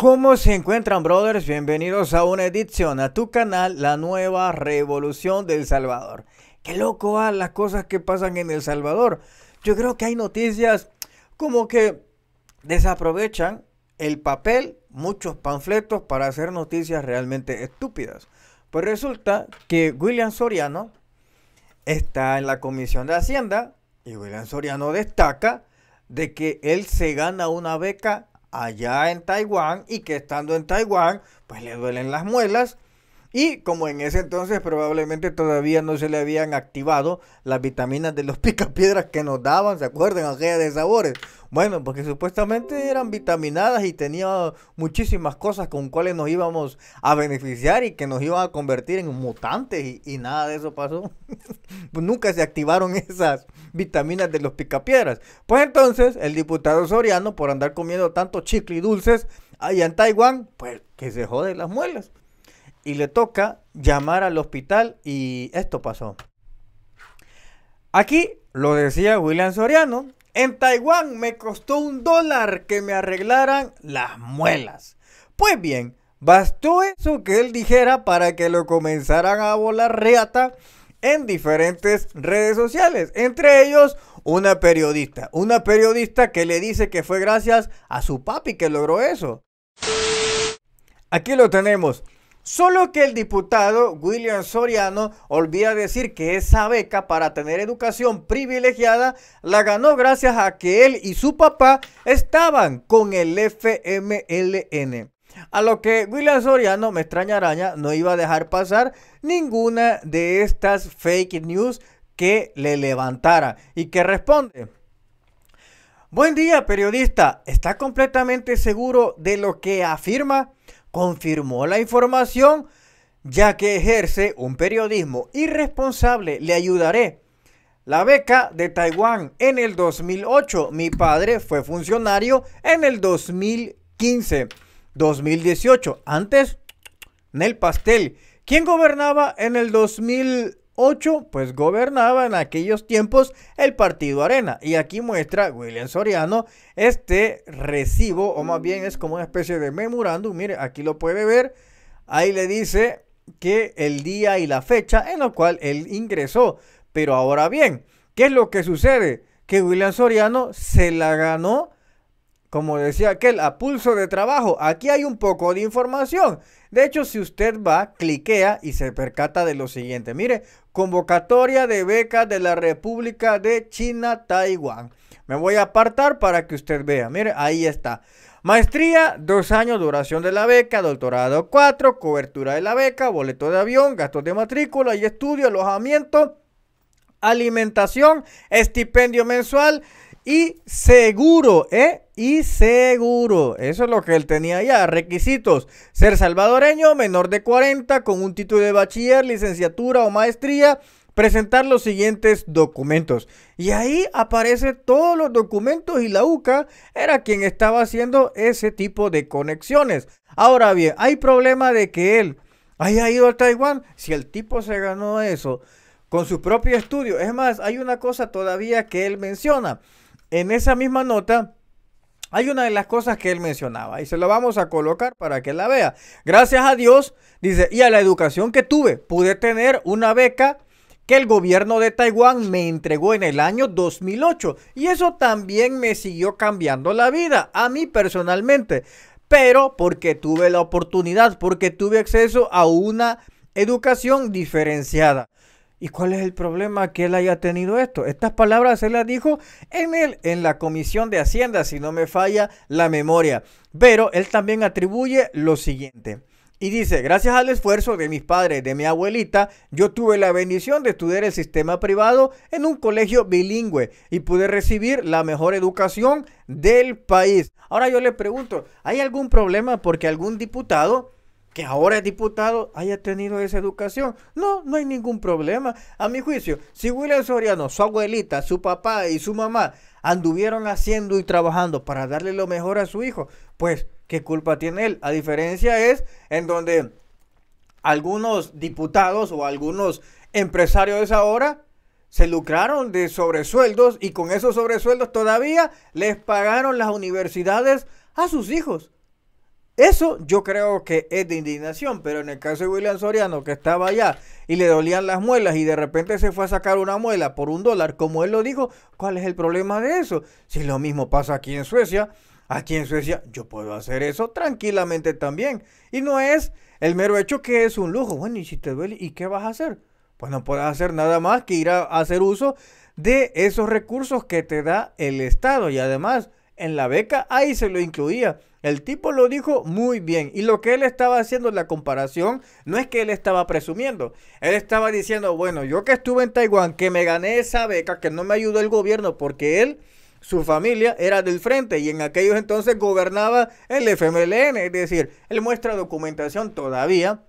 ¿Cómo se encuentran, brothers? Bienvenidos a una edición a tu canal, La Nueva Revolución del Salvador. Qué loco van ah, las cosas que pasan en El Salvador. Yo creo que hay noticias como que desaprovechan el papel, muchos panfletos para hacer noticias realmente estúpidas. Pues resulta que William Soriano está en la Comisión de Hacienda y William Soriano destaca de que él se gana una beca allá en Taiwán y que estando en Taiwán, pues le duelen las muelas y como en ese entonces probablemente todavía no se le habían activado las vitaminas de los picapiedras que nos daban, ¿se acuerdan? aquella de sabores. Bueno, porque supuestamente eran vitaminadas y tenía muchísimas cosas con cuales nos íbamos a beneficiar y que nos iban a convertir en mutantes y, nada de eso pasó. Pues nunca se activaron esas vitaminas de los picapiedras. Pues entonces el diputado Soriano, por andar comiendo tanto chicle y dulces allá en Taiwán, pues que se jode las muelas y le toca llamar al hospital y esto pasó. Aquí lo decía William Soriano, en Taiwán me costó un dólar que me arreglaran las muelas. Pues bien, bastó eso que él dijera para que lo comenzaran a volar reata en diferentes redes sociales, entre ellos una periodista, una periodista que le dice que fue gracias a su papi que logró eso. Aquí lo tenemos, Solo que el diputado William Soriano olvida decir que esa beca para tener educación privilegiada la ganó gracias a que él y su papá estaban con el FMLN. A lo que William Soriano, me extraña araña, no iba a dejar pasar ninguna de estas fake news que le levantara y que responde. Buen día, periodista. ¿Está completamente seguro de lo que afirma? confirmó la información, ya que ejerce un periodismo irresponsable. Le ayudaré. La beca de Taiwán en el 2008. Mi padre fue funcionario en el 2015. 2018. Antes, en el pastel. ¿Quién gobernaba en el 2000? 8, pues gobernaba en aquellos tiempos el Partido Arena. Y aquí muestra William Soriano este recibo, o más bien es como una especie de memorándum. Mire, aquí lo puede ver. Ahí le dice que el día y la fecha en la cual él ingresó. Pero ahora bien, ¿qué es lo que sucede? Que William Soriano se la ganó como decía aquel, a pulso de trabajo, aquí hay un poco de información. De hecho, si usted va, cliquea y se percata de lo siguiente. Mire, convocatoria de becas de la República de China, Taiwán. Me voy a apartar para que usted vea. Mire, ahí está. Maestría, dos años, duración de la beca, doctorado cuatro, cobertura de la beca, boleto de avión, gastos de matrícula y estudio, alojamiento, alimentación, estipendio mensual y seguro, ¿eh? y seguro. Eso es lo que él tenía ya Requisitos: ser salvadoreño, menor de 40, con un título de bachiller, licenciatura o maestría. Presentar los siguientes documentos. Y ahí aparecen todos los documentos y la UCA era quien estaba haciendo ese tipo de conexiones. Ahora bien, hay problema de que él haya ido a Taiwán. Si el tipo se ganó eso con su propio estudio. Es más, hay una cosa todavía que él menciona. En esa misma nota, hay una de las cosas que él mencionaba y se la vamos a colocar para que la vea. Gracias a Dios, dice, y a la educación que tuve, pude tener una beca que el gobierno de Taiwán me entregó en el año 2008 y eso también me siguió cambiando la vida a mí personalmente, pero porque tuve la oportunidad, porque tuve acceso a una educación diferenciada. ¿Y cuál es el problema que él haya tenido esto? Estas palabras se las dijo en, el, en la Comisión de Hacienda, si no me falla la memoria. Pero él también atribuye lo siguiente. Y dice, gracias al esfuerzo de mis padres, de mi abuelita, yo tuve la bendición de estudiar el sistema privado en un colegio bilingüe y pude recibir la mejor educación del país. Ahora yo le pregunto, ¿hay algún problema porque algún diputado que ahora es diputado haya tenido esa educación. No, no hay ningún problema. A mi juicio, si William Soriano, su abuelita, su papá y su mamá anduvieron haciendo y trabajando para darle lo mejor a su hijo, pues, ¿qué culpa tiene él? A diferencia es en donde algunos diputados o algunos empresarios de esa hora se lucraron de sobresueldos y con esos sobresueldos todavía les pagaron las universidades a sus hijos. Eso yo creo que es de indignación, pero en el caso de William Soriano, que estaba allá y le dolían las muelas y de repente se fue a sacar una muela por un dólar, como él lo dijo, ¿cuál es el problema de eso? Si lo mismo pasa aquí en Suecia, aquí en Suecia yo puedo hacer eso tranquilamente también. Y no es el mero hecho que es un lujo. Bueno, y si te duele, ¿y qué vas a hacer? Pues no puedes hacer nada más que ir a hacer uso de esos recursos que te da el Estado y además en la beca, ahí se lo incluía. El tipo lo dijo muy bien. Y lo que él estaba haciendo, la comparación, no es que él estaba presumiendo. Él estaba diciendo, bueno, yo que estuve en Taiwán, que me gané esa beca, que no me ayudó el gobierno, porque él, su familia, era del frente y en aquellos entonces gobernaba el FMLN. Es decir, él muestra documentación todavía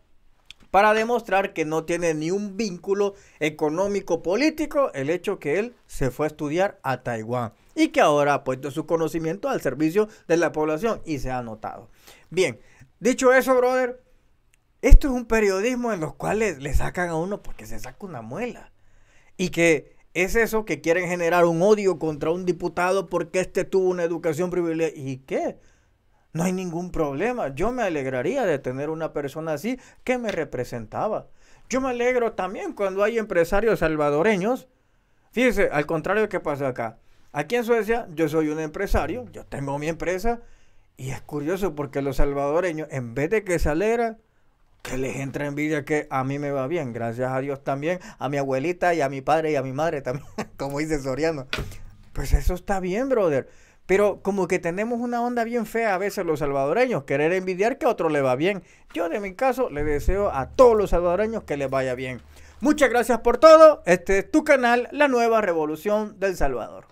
para demostrar que no tiene ni un vínculo económico-político el hecho que él se fue a estudiar a Taiwán y que ahora ha puesto su conocimiento al servicio de la población y se ha notado. Bien, dicho eso, brother, esto es un periodismo en los cuales le sacan a uno porque se saca una muela y que es eso que quieren generar un odio contra un diputado porque este tuvo una educación privilegiada. ¿Y qué? No hay ningún problema. Yo me alegraría de tener una persona así que me representaba. Yo me alegro también cuando hay empresarios salvadoreños. Fíjese, al contrario de que pasa acá. Aquí en Suecia yo soy un empresario, yo tengo mi empresa y es curioso porque los salvadoreños en vez de que se alegra, que les entra envidia que a mí me va bien, gracias a Dios también, a mi abuelita y a mi padre y a mi madre también, como dice Soriano. Pues eso está bien, brother. Pero como que tenemos una onda bien fea a veces los salvadoreños, querer envidiar que a otro le va bien. Yo en mi caso le deseo a todos los salvadoreños que les vaya bien. Muchas gracias por todo. Este es tu canal, La Nueva Revolución del Salvador.